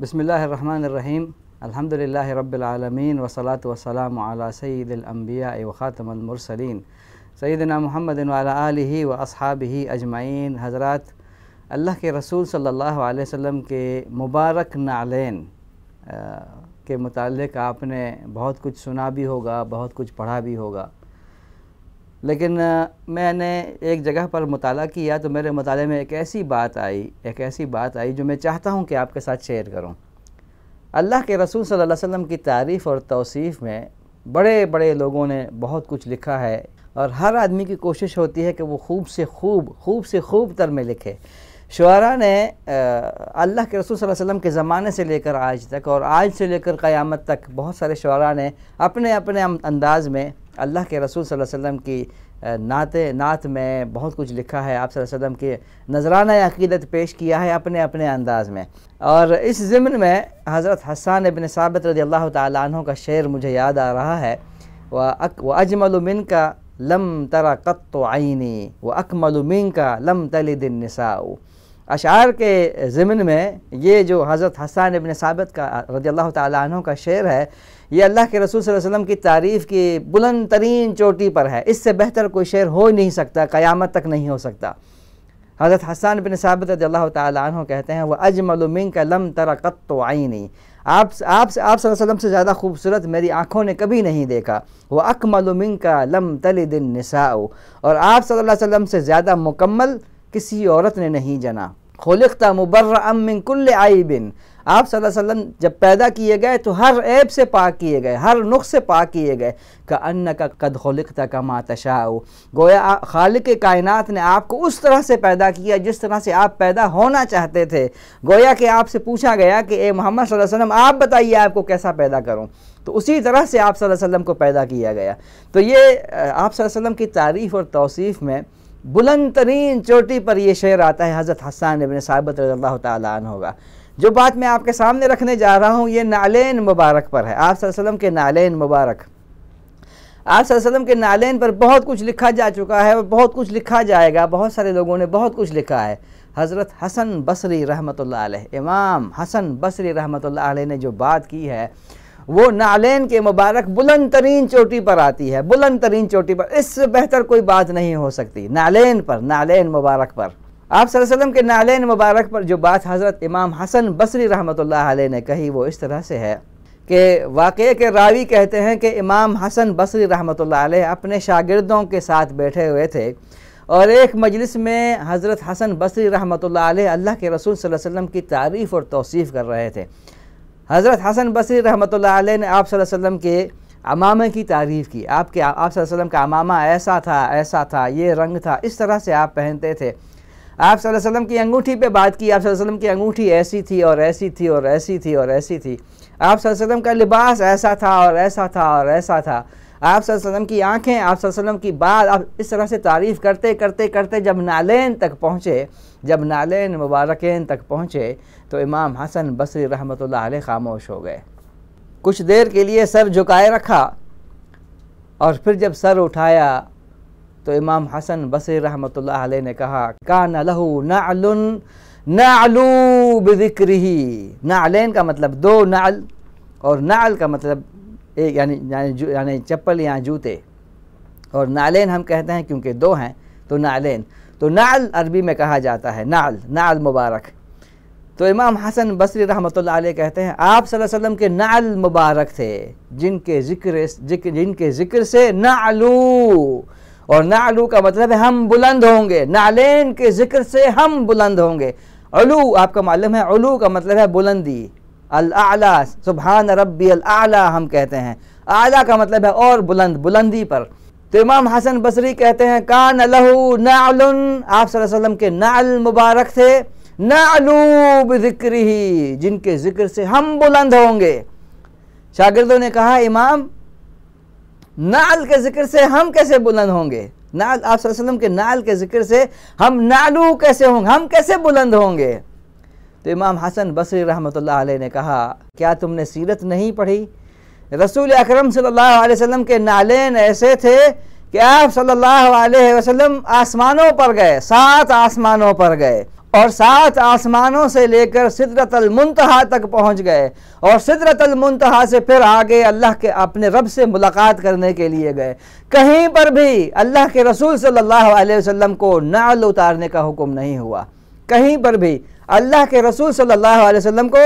بسم اللہ الرحمن الحمد الحمدللہ رب العالمین وصلاة وسلام علی سید الانبیاء وخاتم المرسلین سیدنا محمد وعلى و واصحابہ اجمعین حضرات اللہ کے رسول صلی اللہ علیہ وسلم کے مبارک نعلین کے متعلق آپ نے بہت کچھ سنا بھی ہوگا بہت کچھ پڑھا بھی ہوگا لیکن میں نے ایک جگہ پر مطالعہ کیا تو میرے مطالعے میں ایک ایسی بات آئی ایک ایسی بات آئی جو میں چاہتا ہوں کہ آپ کے ساتھ شیئر کروں اللہ کے رسول صلی اللہ علیہ وسلم کی تعریف اور توصیف میں بڑے بڑے لوگوں نے بہت کچھ لکھا ہے اور ہر آدمی کی کوشش ہوتی ہے کہ وہ خوب سے خوب خوب سے خوب تر میں لکھے شعراء نے اللہ کے رسول صلی اللہ علیہ وسلم کے زمانے سے لے کر آج تک اور آج سے لے کر قیامت تک بہت سارے شعراء نے اپنے اپنے انداز میں اللہ کے رسول صلی اللہ علیہ وسلم کی نعتِ نعت میں بہت کچھ لکھا ہے آپ صلی اللہ علیہ وسلم کے نذرانہ عقیدت پیش کیا ہے اپنے اپنے انداز میں اور اس ضمن میں حضرت حسان ابن ثابت رضی اللہ تعالیٰ عنہ کا شعر مجھے یاد آ رہا ہے وہ اجمل من کا لم ترا و آئینی و اکمل من کا لم تلی دن نساؤ اشعار کے ضمن میں یہ جو حضرت حسان ابن ثابت کا رضی اللہ تعالیٰ عنہ کا شعر ہے یہ اللہ کے رسول صلی اللہ علیہ وسلم کی تعریف کی بلند ترین چوٹی پر ہے اس سے بہتر کوئی شعر ہو ہی سکتا قیامت تک نہیں ہو سکتا حضرت حسان بن ثابت رضی اللہ تعالیٰ عنہ کہتے ہیں وہ اجمل منک لم تر قط عینی آپ آپ سے آپ صلی اللہ علیہ وسلم سے زیادہ خوبصورت میری آنکھوں نے کبھی نہیں دیکھا وہ اکمل منک لم تلد النساء اور آپ صلی اللہ علیہ وسلم سے زیادہ مکمل کسی عورت نے نہیں جنا خلقت مبر من کل عیب آپ صلی اللہ علیہ وسلم جب پیدا کیے گئے تو ہر عیب سے پاک کیے گئے ہر نخ سے پاک کیے گئے کہ ان کا قد خلختہ کا ماتشا گویا خالق کائنات نے آپ کو اس طرح سے پیدا کیا جس طرح سے آپ پیدا ہونا چاہتے تھے گویا کہ آپ سے پوچھا گیا کہ اے محمد صلی اللہ علیہ وسلم آپ بتائیے آپ کو کیسا پیدا کروں تو اسی طرح سے آپ صلی اللہ علیہ وسلم کو پیدا کیا گیا تو یہ آپ صلی اللہ علیہ وسلم کی تعریف اور توصیف میں بلند ترین چوٹی پر یہ شعر آتا ہے حضرت حسان ابن ثابت رضی اللہ تعالیٰ عنہ ہوگا جو بات میں آپ کے سامنے رکھنے جا رہا ہوں یہ نالین مبارک پر ہے آپ صلی اللہ علیہ وسلم کے نالین مبارک آپ صلی اللہ علیہ وسلم کے نالین پر بہت کچھ لکھا جا چکا ہے اور بہت کچھ لکھا جائے گا بہت سارے لوگوں نے بہت کچھ لکھا ہے حضرت حسن بصری رحمۃ اللہ علیہ امام حسن بصری رحمۃ اللہ علیہ نے جو بات کی ہے وہ نعلین کے مبارک بلند ترین چوٹی پر آتی ہے بلند ترین چوٹی پر اس سے بہتر کوئی بات نہیں ہو سکتی نعلین پر نعلین مبارک پر آپ صلی اللہ علیہ وسلم کے نعلین مبارک پر جو بات حضرت امام حسن بصری رحمۃ اللہ علیہ نے کہی وہ اس طرح سے ہے کہ واقعے کے راوی کہتے ہیں کہ امام حسن بصری رحمۃ اللہ علیہ اپنے شاگردوں کے ساتھ بیٹھے ہوئے تھے اور ایک مجلس میں حضرت حسن بصری رحمۃ اللہ علیہ اللہ کے رسول صلی اللہ علیہ وسلم کی تعریف اور توصیف کر رہے تھے حضرت حسن بصری رحمۃ اللہ علیہ نے آپ صلی اللہ علیہ وسلم کے امامہ کی تعریف کی آپ کے آپ صلی اللہ علیہ وسلم کا امامہ ایسا تھا ایسا تھا یہ رنگ تھا اس طرح سے آپ پہنتے تھے آپ صلی اللہ علیہ وسلم کی انگوٹھی پہ بات کی آپ صلی اللہ علیہ وسلم کی انگوٹھی ایسی تھی اور ایسی تھی اور ایسی تھی اور ایسی تھی آپ صلی اللہ علیہ وسلم کا لباس ایسا تھا اور ایسا تھا اور ایسا تھا آپ صلی اللہ علیہ وسلم کی آنکھیں آپ صلی اللہ علیہ وسلم کی بات آپ اس طرح سے تعریف کرتے کرتے کرتے جب نالین تک پہنچے جب نالین مبارکین تک پہنچے تو امام حسن بصری رحمۃ اللہ علیہ خاموش ہو گئے کچھ دیر کے لیے سر جھکائے رکھا اور پھر جب سر اٹھایا تو امام حسن بصری رحمۃ اللہ علیہ نے کہا کان لہو نعل نعلو بذکرہی نعلین کا مطلب دو نعل اور نعل کا مطلب یعنی یعنی, یعنی چپل یا جوتے اور نالین ہم کہتے ہیں کیونکہ دو ہیں تو نالین تو نعل عربی میں کہا جاتا ہے نعل نعل مبارک تو امام حسن بصری رحمۃ اللہ علیہ کہتے ہیں آپ صلی اللہ علیہ وسلم کے نعل مبارک تھے جن کے ذکر جن کے ذکر سے نعلو اور نعلو کا مطلب ہے ہم بلند ہوں گے نعلین کے ذکر سے ہم بلند ہوں گے علو آپ کا معلوم ہے علو کا مطلب ہے بلندی الاعلیٰ سبحان ربی الاعلیٰ ہم کہتے ہیں اعلیٰ کا مطلب ہے اور بلند بلندی پر تو امام حسن بصری کہتے ہیں کان لہو نعل آپ صلی اللہ علیہ وسلم کے نعل مبارک تھے نعلو بذکری جن کے ذکر سے ہم بلند ہوں گے شاگردوں نے کہا امام نعل کے ذکر سے ہم کیسے بلند ہوں گے نعل آپ صلی اللہ علیہ وسلم کے نعل کے ذکر سے ہم نعلو کیسے ہوں گے ہم کیسے بلند ہوں گے تو امام حسن بصری رحمۃ اللہ علیہ نے کہا کیا تم نے سیرت نہیں پڑھی رسول اکرم صلی اللہ علیہ وسلم کے نالین ایسے تھے کہ آپ صلی اللہ علیہ وسلم آسمانوں پر گئے سات آسمانوں پر گئے اور سات آسمانوں سے لے کر صدرت المنتہا تک پہنچ گئے اور صدرت المنتہا سے پھر آگے اللہ کے اپنے رب سے ملاقات کرنے کے لیے گئے کہیں پر بھی اللہ کے رسول صلی اللہ علیہ وسلم کو نعل اتارنے کا حکم نہیں ہوا کہیں پر بھی اللہ کے رسول صلی اللہ علیہ وسلم کو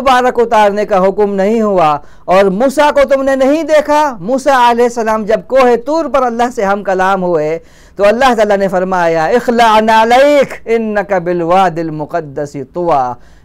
مبارک اتارنے کا حکم نہیں ہوا اور موسیٰ کو تم نے نہیں دیکھا موسیٰ علیہ السلام جب کوہ طور پر اللہ سے ہم کلام ہوئے تو اللہ تعالیٰ نے فرمایا انکا بالواد المقدس طوا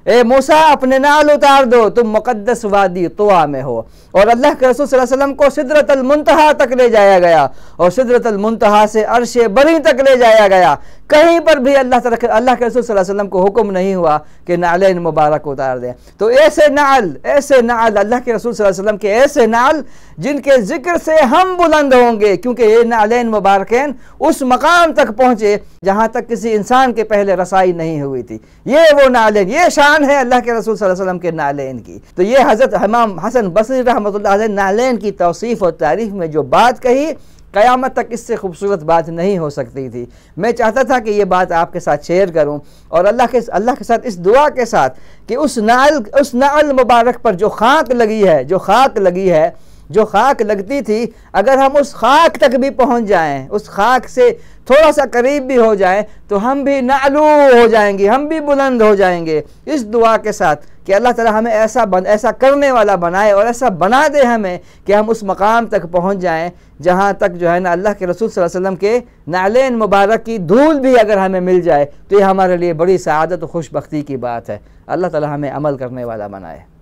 اے موسیٰ اپنے نال اتار دو تم مقدس وادی طوا میں ہو اور اللہ کے رسول صلی اللہ علیہ وسلم کو صدرت المنتحہ تک لے جایا گیا اور صدرت المنتحہ سے عرش بری تک لے جایا گیا کہیں پر بھی اللہ تعالی اللہ کے رسول صلی اللہ علیہ وسلم کو حکم نہیں ہوا کہ نعلین مبارک اتار دیں تو ایسے نعل ایسے نعل اللہ کے رسول صلی اللہ علیہ وسلم کے ایسے نعل جن کے ذکر سے ہم بلند ہوں گے کیونکہ یہ نعلین مبارکین اس مقام تک پہنچے جہاں تک کسی انسان کے پہلے رسائی نہیں ہوئی تھی یہ وہ نعلین یہ شان شان ہے اللہ کے رسول صلی اللہ علیہ وسلم کے نالین کی تو یہ حضرت امام حسن بصری رحمت اللہ علیہ نالین کی توصیف اور تعریف میں جو بات کہی قیامت تک اس سے خوبصورت بات نہیں ہو سکتی تھی میں چاہتا تھا کہ یہ بات آپ کے ساتھ شیئر کروں اور اللہ کے اللہ کے ساتھ اس دعا کے ساتھ کہ اس نعل اس نعل مبارک پر جو خاک لگی ہے جو خاک لگی ہے جو خاک لگتی تھی اگر ہم اس خاک تک بھی پہنچ جائیں اس خاک سے تھوڑا سا قریب بھی ہو جائیں تو ہم بھی نعلو ہو جائیں گے ہم بھی بلند ہو جائیں گے اس دعا کے ساتھ کہ اللہ تعالی ہمیں ایسا بن ایسا کرنے والا بنائے اور ایسا بنا دے ہمیں کہ ہم اس مقام تک پہنچ جائیں جہاں تک جو ہے نا اللہ کے رسول صلی اللہ علیہ وسلم کے نعلین مبارک کی دھول بھی اگر ہمیں مل جائے تو یہ ہمارے لیے بڑی سعادت و خوش بختی کی بات ہے اللہ تعالی ہمیں عمل کرنے والا بنائے